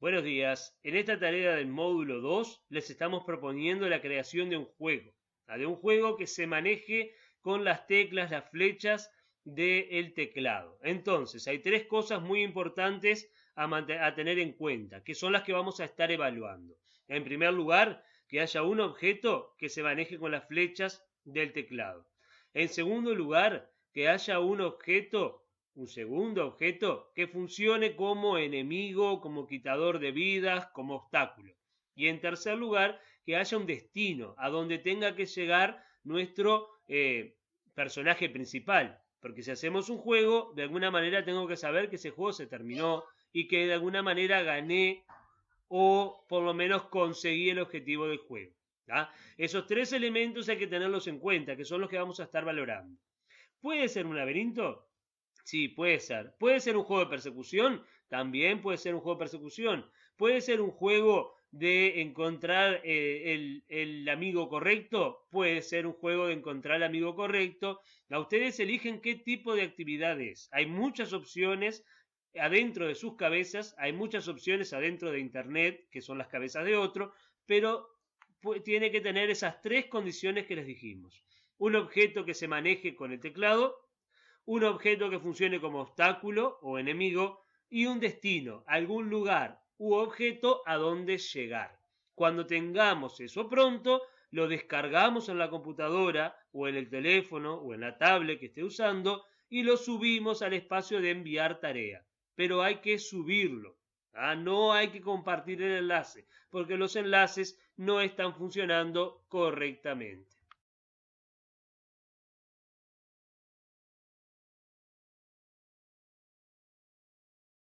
Buenos días. En esta tarea del módulo 2 les estamos proponiendo la creación de un juego. De un juego que se maneje con las teclas, las flechas del teclado. Entonces, hay tres cosas muy importantes a tener en cuenta, que son las que vamos a estar evaluando. En primer lugar, que haya un objeto que se maneje con las flechas del teclado. En segundo lugar, que haya un objeto un segundo objeto que funcione como enemigo, como quitador de vidas, como obstáculo. Y en tercer lugar, que haya un destino a donde tenga que llegar nuestro eh, personaje principal. Porque si hacemos un juego, de alguna manera tengo que saber que ese juego se terminó y que de alguna manera gané o por lo menos conseguí el objetivo del juego. Esos tres elementos hay que tenerlos en cuenta, que son los que vamos a estar valorando. ¿Puede ser un laberinto? Sí, puede ser. Puede ser un juego de persecución, también puede ser un juego de persecución. Puede ser un juego de encontrar eh, el, amigo correcto, puede ser un juego de encontrar el amigo correcto. A ustedes eligen qué tipo de actividades. Hay muchas opciones adentro de sus cabezas, hay muchas opciones adentro de Internet, que son las cabezas de otro, pero tiene que tener esas tres condiciones que les dijimos. Un objeto que se maneje con el teclado, un objeto que funcione como obstáculo o enemigo y un destino, algún lugar u objeto a donde llegar. Cuando tengamos eso pronto, lo descargamos en la computadora o en el teléfono o en la tablet que esté usando y lo subimos al espacio de enviar tarea. Pero hay que subirlo. ¿ah? No hay que compartir el enlace porque los enlaces no están funcionando correctamente.